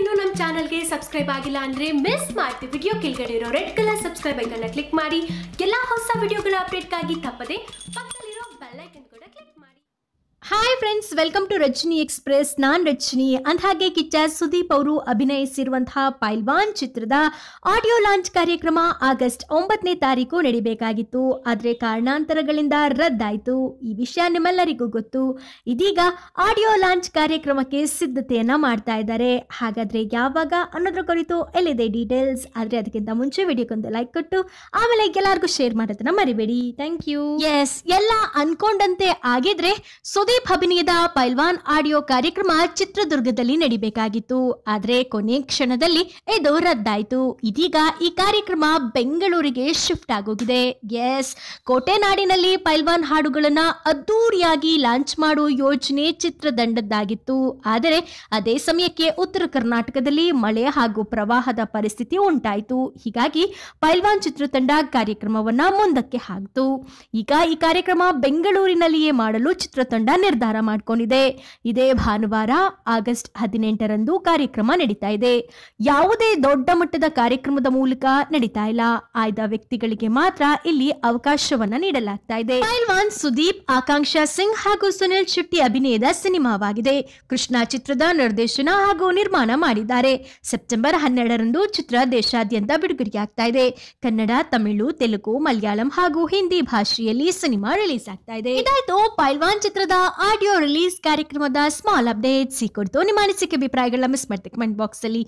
ಇನ್ನೂ ನಮ್ಮ ಚಾನಲ್ಗೆ ಸಬ್ಸ್ಕ್ರೈಬ್ ಆಗಿಲ್ಲ ಅಂದ್ರೆ ಮಿಸ್ ಮಾಡ್ತಿ ವಿಡಿಯೋ ಕೆಳಗಡೆ ಇರೋ ರೆಡ್ ಕಲರ್ ಸಬ್ಸ್ಕ್ರೈಬ್ ನ ಕ್ಲಿಕ್ ಮಾಡಿ ಎಲ್ಲಾ ಹೊಸ ವಿಡಿಯೋಗಳ ಆಗಿ ತಪ್ಪದೆ hi friends welcome to Rajani express ನಾನು ರಜನಿ ಹಾಗೆ ಕಿಚ್ಚ ಸುದೀಪ್ ಅವರು ಅಭಿನಯಿಸಿರುವಂತಹ ಪೈಲ್ವಾನ್ ಚಿತ್ರದ ಆಡಿಯೋ ಲಾಂಚ್ ಕಾರ್ಯಕ್ರಮ ಆಗಸ್ಟ್ ಒಂಬತ್ತನೇ ತಾರೀಕು ನಡಿಬೇಕಾಗಿತ್ತು ಆದರೆ ಕಾರಣಾಂತರಗಳಿಂದ ರದ್ದಾಯಿತು ಈ ವಿಷಯ ನಿಮ್ಮೆಲ್ಲರಿಗೂ ಗೊತ್ತು ಇದೀಗ ಆಡಿಯೋ ಲಾಂಚ್ ಕಾರ್ಯಕ್ರಮಕ್ಕೆ ಸಿದ್ಧತೆಯನ್ನ ಮಾಡ್ತಾ ಇದ್ದಾರೆ ಹಾಗಾದ್ರೆ ಯಾವಾಗ ಅನ್ನೋದ್ರ ಕುರಿತು ಎಲ್ಲಿದೆ ಡೀಟೇಲ್ಸ್ ಆದರೆ ಅದಕ್ಕಿಂತ ಮುಂಚೆ ವಿಡಿಯೋಕ್ಕೊಂದು ಲೈಕ್ ಕೊಟ್ಟು ಆಮೇಲೆ ಎಲ್ಲರಿಗೂ ಶೇರ್ ಮಾಡೋದನ್ನ ಮರಿಬೇಡಿ ಥ್ಯಾಂಕ್ ಯು ಎಸ್ ಎಲ್ಲ ಅನ್ಕೊಂಡಂತೆ ಆಗಿದ್ರೆ ಸುದೀಪ್ ಸುದೀಪ್ ಅಭಿನಯದ ಪೈಲ್ವಾನ್ ಆಡಿಯೋ ಕಾರ್ಯಕ್ರಮ ಚಿತ್ರದುರ್ಗದಲ್ಲಿ ನಡಿಬೇಕಾಗಿತ್ತು ಆದರೆ ಕೊನೆ ಕ್ಷಣದಲ್ಲಿ ಇದು ರದ್ದಾಯಿತು ಇದೀಗ ಈ ಕಾರ್ಯಕ್ರಮ ಬೆಂಗಳೂರಿಗೆ ಶಿಫ್ಟ್ ಆಗೋಗಿದೆ ಎಸ್ ಕೋಟೆನಾಡಿನಲ್ಲಿ ಪೈಲ್ವಾನ್ ಹಾಡುಗಳನ್ನು ಅದ್ದೂರಿಯಾಗಿ ಲಾಂಚ್ ಮಾಡೋ ಯೋಜನೆ ಚಿತ್ರದಂಡದ್ದಾಗಿತ್ತು ಆದರೆ ಅದೇ ಸಮಯಕ್ಕೆ ಉತ್ತರ ಕರ್ನಾಟಕದಲ್ಲಿ ಮಳೆ ಹಾಗೂ ಪ್ರವಾಹದ ಪರಿಸ್ಥಿತಿ ಉಂಟಾಯಿತು ಹೀಗಾಗಿ ಪೈಲ್ವಾನ್ ಚಿತ್ರತಂಡ ಕಾರ್ಯಕ್ರಮವನ್ನ ಮುಂದಕ್ಕೆ ಹಾಕಿತು ಈಗ ಈ ಕಾರ್ಯಕ್ರಮ ಬೆಂಗಳೂರಿನಲ್ಲಿಯೇ ಮಾಡಲು ಚಿತ್ರತಂಡ ನಿರ್ಧಾರ ಮಾಡಿಕೊಂಡಿದೆ ಇದೇ ಭಾನುವಾರ ಆಗಸ್ಟ್ ಹದಿನೆಂಟರಂದು ಕಾರ್ಯಕ್ರಮ ನಡೀತಾ ಇದೆ ಯಾವುದೇ ದೊಡ್ಡ ಮಟ್ಟದ ಕಾರ್ಯಕ್ರಮದ ಮೂಲಕ ನಡೀತಾ ಇಲ್ಲ ಆಯ್ದ ವ್ಯಕ್ತಿಗಳಿಗೆ ಮಾತ್ರ ಇಲ್ಲಿ ಅವಕಾಶವನ್ನ ನೀಡಲಾಗ್ತಾ ಇದೆ ಪೈಲ್ವಾನ್ ಸುದೀಪ್ ಆಕಾಂಕ್ಷಾ ಸಿಂಗ್ ಹಾಗೂ ಸುನಿಲ್ ಶೆಟ್ಟಿ ಅಭಿನಯದ ಸಿನಿಮಾವಾಗಿದೆ ಕೃಷ್ಣ ಚಿತ್ರದ ನಿರ್ದೇಶನ ಹಾಗೂ ನಿರ್ಮಾಣ ಮಾಡಿದ್ದಾರೆ ಸೆಪ್ಟೆಂಬರ್ ಹನ್ನೆರಡರಂದು ಚಿತ್ರ ದೇಶಾದ್ಯಂತ ಬಿಡುಗಡೆಯಾಗ್ತಾ ಇದೆ ಕನ್ನಡ ತಮಿಳು ತೆಲುಗು ಮಲಯಾಳಂ ಹಾಗೂ ಹಿಂದಿ ಭಾಷೆಯಲ್ಲಿ ಸಿನಿಮಾ ರಿಲೀಸ್ ಆಗ್ತಾ ಇದೆ ಇದಾಯ್ತು ಪೈಲ್ವಾನ್ ಚಿತ್ರದ ಆಡಿಯೋ ರಿಲೀಸ್ ಕಾರ್ಯಕ್ರಮದ ಸ್ಮಾಲ್ ಅಪ್ಡೇಟ್ ಸಿಕ್ಕೊಡ್ತು ನಿಮ್ಮ ಅನಿಸಿಕೆ ಅಭಿಪ್ರಾಯಗಳನ್ನ ಮಿಸ್ ಮಾಡ್ತೀವಿ ಕಮೆಂಟ್ ಬಾಕ್ಸಲ್ಲಿ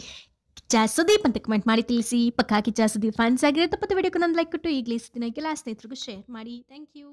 ಅಲ್ಲಿ ಸುದೀಪ್ ಅಂತ ಕಮೆಂಟ್ ಮಾಡಿ ತಿಳಿಸಿ ಪಕ್ಕಾ ಜಾ ಸುದೀಪ್ ಫ್ಯಾನ್ಸ್ ಆಗಿರೋ ತಪ್ಪದ ವಿಡಿಯೋಕ್ಕೆ ಒಂದು ಲೈಕ್ ಕೊಟ್ಟು ಈಗಲೇ ಸುದ್ದಿನ ಸ್ನೇಹಿತರಿಗೂ ಶೇರ್ ಮಾಡಿ ಥ್ಯಾಂಕ್ ಯು